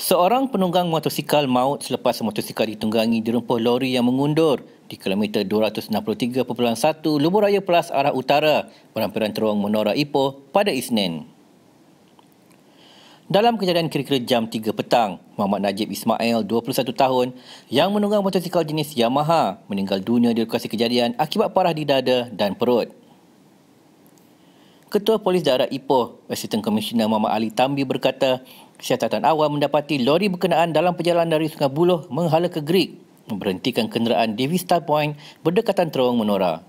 Seorang penunggang motosikal maut selepas motosikal ditunggangi dirumpuh lori yang mengundur di kilometer 263.1 Lubur Raya Plus arah utara berhampiran terowong Menora Ipoh pada Isnin. Dalam kejadian kira-kira jam 3 petang, Muhammad Najib Ismail, 21 tahun, yang menunggang motosikal jenis Yamaha meninggal dunia di lokasi kejadian akibat parah di dada dan perut. Ketua Polis Darat Ipoh, Assistant Commissioner Muhammad Ali Tambi berkata, siasatan awal mendapati lori berkenaan dalam perjalanan dari Sungai Buloh menghala ke Greek memberhentikan kenderaan di Vista Point berdekatan terowong menora.